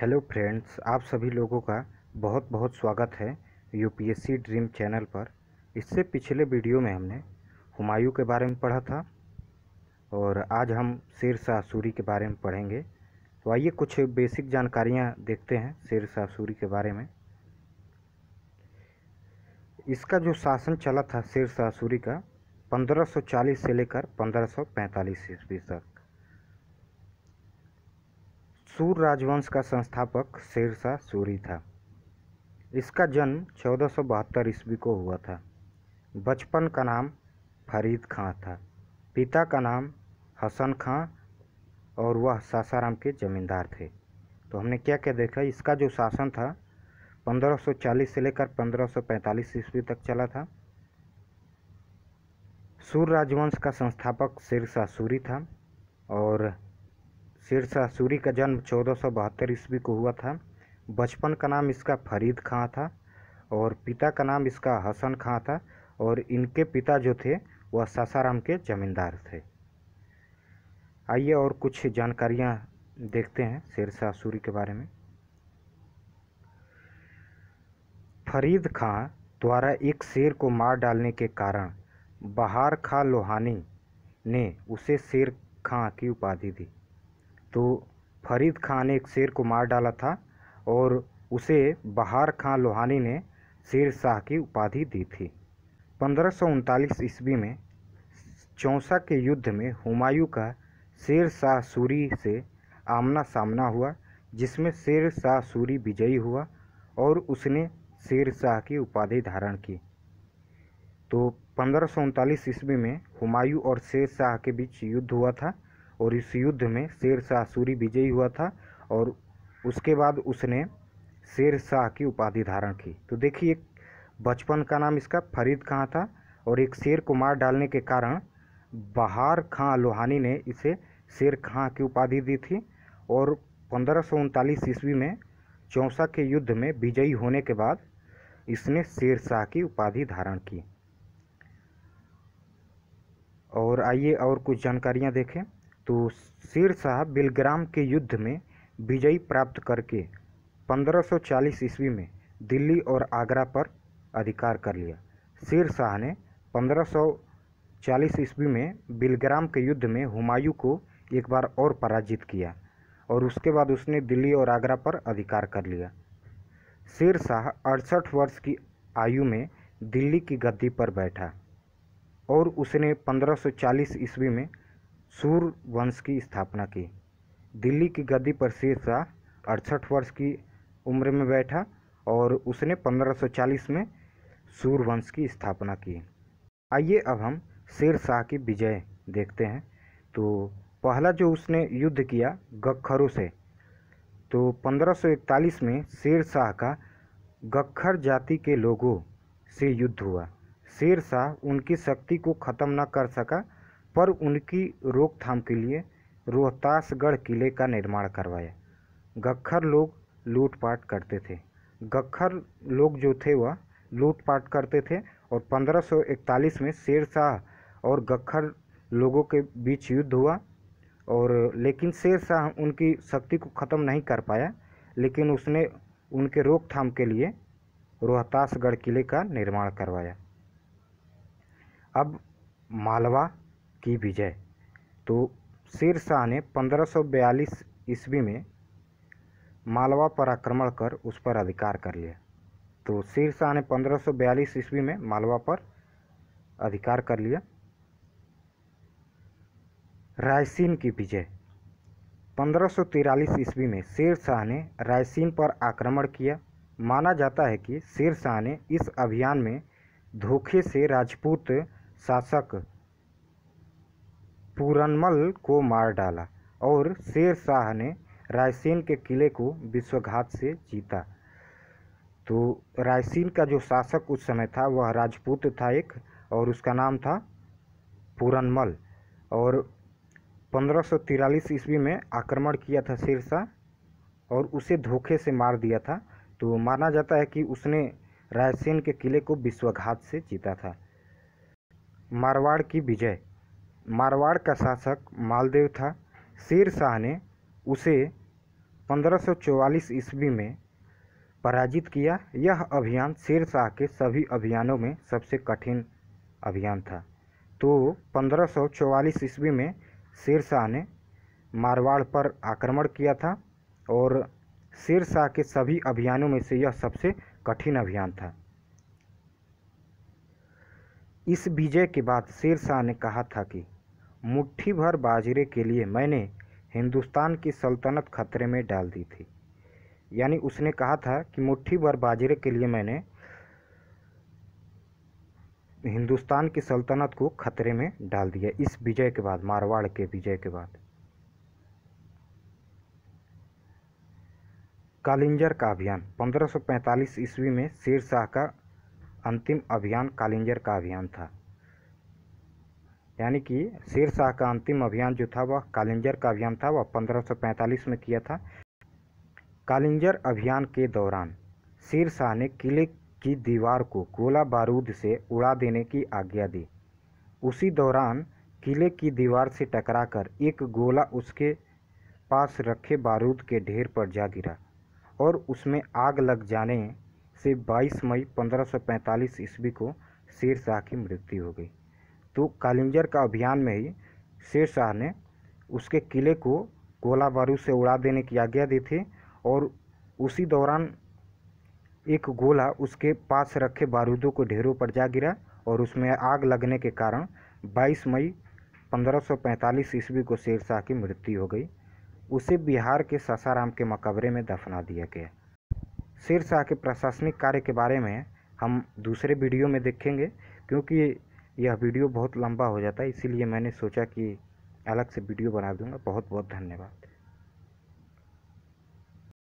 hello friends आप सभी लोगों का बहुत बहुत स्वागत है यूपीएससी ड्रीम चैनल पर इससे पिछले वीडियो में हमने हुमायूं के बारे में पढ़ा था और आज हम शेर शाह सूरी के बारे में पढ़ेंगे तो आइए कुछ बेसिक जानकारियां देखते हैं शेर शाह सूरी के बारे में इसका जो शासन चला था शेर शाह सूरी का पंद्रह से लेकर पंद्रह सौ ईस्वी तक सूर राजवंश का संस्थापक शेरशाह सूरी था इसका जन्म चौदह ईस्वी को हुआ था बचपन का नाम फरीद खां था पिता का नाम हसन खां और वह सासाराम के ज़मींदार थे तो हमने क्या क्या देखा इसका जो शासन था 1540 से लेकर 1545 ईस्वी तक चला था सूर राजवंश का संस्थापक शेरशाह सूरी था और शेरशाह सूरी का जन्म चौदह सौ बहत्तर ईस्वी को हुआ था बचपन का नाम इसका फरीद खां था और पिता का नाम इसका हसन खां था और इनके पिता जो थे वह सासाराम के जमींदार थे आइए और कुछ जानकारियाँ देखते हैं शेरशाह सूरी के बारे में फरीद खां द्वारा एक शेर को मार डालने के कारण बहार खां लोहानी ने उसे शेर खां की उपाधि दी तो फरीद खां ने एक शेर को मार डाला था और उसे बहार खां लोहानी ने शेर शाह की उपाधि दी थी पंद्रह सौ उनतालीस ईस्वी में चौसा के युद्ध में हुमायूं का शेर शाह सूरी से आमना सामना हुआ जिसमें शेर शाह सूरी विजयी हुआ और उसने शेर शाह की उपाधि धारण की तो पंद्रह सौ उनतालीस ईस्वी में हुमायूं और शेर शाह के बीच युद्ध हुआ था और इस युद्ध में शेर शाह सूरी विजयी हुआ था और उसके बाद उसने शेर शाह की उपाधि धारण की तो देखिए एक बचपन का नाम इसका फरीद खां था और एक शेर को मार डालने के कारण बहार खां लोहानी ने इसे शेर खां की उपाधि दी थी और पंद्रह सौ उनतालीस ईस्वी में चौसा के युद्ध में विजयी होने के बाद इसने शेर शाह की उपाधि धारण की और आइए और कुछ जानकारियाँ देखें तो शेर शाह बिलग्राम के युद्ध में विजयी प्राप्त करके 1540 ईस्वी में दिल्ली और आगरा पर अधिकार कर लिया शेर शाह ने 1540 ईस्वी में बिलग्राम के युद्ध में हुमायूं को एक बार और पराजित किया और उसके बाद उसने दिल्ली और आगरा पर अधिकार कर लिया शेर शाह अड़सठ वर्ष की आयु में दिल्ली की गद्दी पर बैठा और उसने 1540 ईस्वी में सूर वंश की स्थापना की दिल्ली की गद्दी पर शेरशाह अड़सठ वर्ष की उम्र में बैठा और उसने 1540 में सूर वंश की स्थापना की आइए अब हम शेरशाह की विजय देखते हैं तो पहला जो उसने युद्ध किया गखरों से तो 1541 में शेरशाह का गखर जाति के लोगों से युद्ध हुआ शेरशाह उनकी शक्ति को ख़त्म न कर सका पर उनकी रोकथाम के लिए रोहतासगढ़ किले का निर्माण करवाया गखर लोग लूटपाट करते थे गखर लोग जो थे वह लूटपाट करते थे और 1541 में शेर शाह और गखर लोगों के बीच युद्ध हुआ और लेकिन शेर शाह उनकी शक्ति को ख़त्म नहीं कर पाया लेकिन उसने उनके रोकथाम के लिए रोहतासगढ़ किले का निर्माण करवाया अब मालवा की विजय तो शेर शाह ने 1542 ईस्वी में मालवा पर आक्रमण कर उस पर अधिकार कर लिया तो शेर शाह ने 1542 ईस्वी में मालवा पर अधिकार कर लिया रायसीन की विजय 1543 ईस्वी में शेर शाह ने रायसीन पर आक्रमण किया माना जाता है कि शेर शाह ने इस अभियान में धोखे से राजपूत शासक पूरनमल को मार डाला और शेर शाह ने रायसेन के किले को विश्वघात से जीता तो रायसेन का जो शासक उस समय था वह राजपूत था एक और उसका नाम था पूरनमल और पंद्रह सौ तिरालीस ईस्वी में आक्रमण किया था शेर शाह और उसे धोखे से मार दिया था तो माना जाता है कि उसने रायसेन के किले को विश्वघात से जीता था मारवाड़ की विजय मारवाड़ का शासक मालदेव था शेर शाह ने उसे 1544 ईस्वी में पराजित किया यह अभियान शेर शाह के सभी अभियानों में सबसे कठिन अभियान था तो 1544 ईस्वी में शेर शाह ने मारवाड़ पर आक्रमण किया था और शेर शाह के सभी अभियानों में से यह सबसे कठिन अभियान था इस विजय के बाद शेर शाह ने कहा था कि मुट्ठी भर बाजरे के लिए मैंने हिंदुस्तान की सल्तनत खतरे में डाल दी थी यानी उसने कहा था कि मुट्ठी भर बाजरे के लिए मैंने हिंदुस्तान की सल्तनत को खतरे में डाल दिया इस विजय के बाद मारवाड़ के विजय के बाद कालिंजर का अभियान 1545 ईस्वी में शेर शाह का अंतिम अभियान कालिंजर का अभियान था यानी कि शेर शाह का अंतिम अभियान जो था वह कालिंजर का अभियान था वह 1545 में किया था कालिंजर अभियान के दौरान शेर शाह ने किले की दीवार को गोला बारूद से उड़ा देने की आज्ञा दी उसी दौरान किले की दीवार से टकराकर एक गोला उसके पास रखे बारूद के ढेर पर जा गिरा और उसमें आग लग जाने से 22 मई 1545 ईस्वी को शेर शाह की मृत्यु हो गई तो कालिंजर का अभियान में ही शेर शाह ने उसके किले को गोला बारूद से उड़ा देने की आज्ञा दी थी और उसी दौरान एक गोला उसके पास रखे बारूदों को ढेरों पर जा गिरा और उसमें आग लगने के कारण 22 मई 1545 ईस्वी को शेर शाह की मृत्यु हो गई उसे बिहार के सासाराम के मकबरे में दफना दिया गया शेर शाह के प्रशासनिक कार्य के बारे में हम दूसरे वीडियो में देखेंगे क्योंकि यह वीडियो बहुत लंबा हो जाता है इसीलिए मैंने सोचा कि अलग से वीडियो बना दूंगा बहुत बहुत धन्यवाद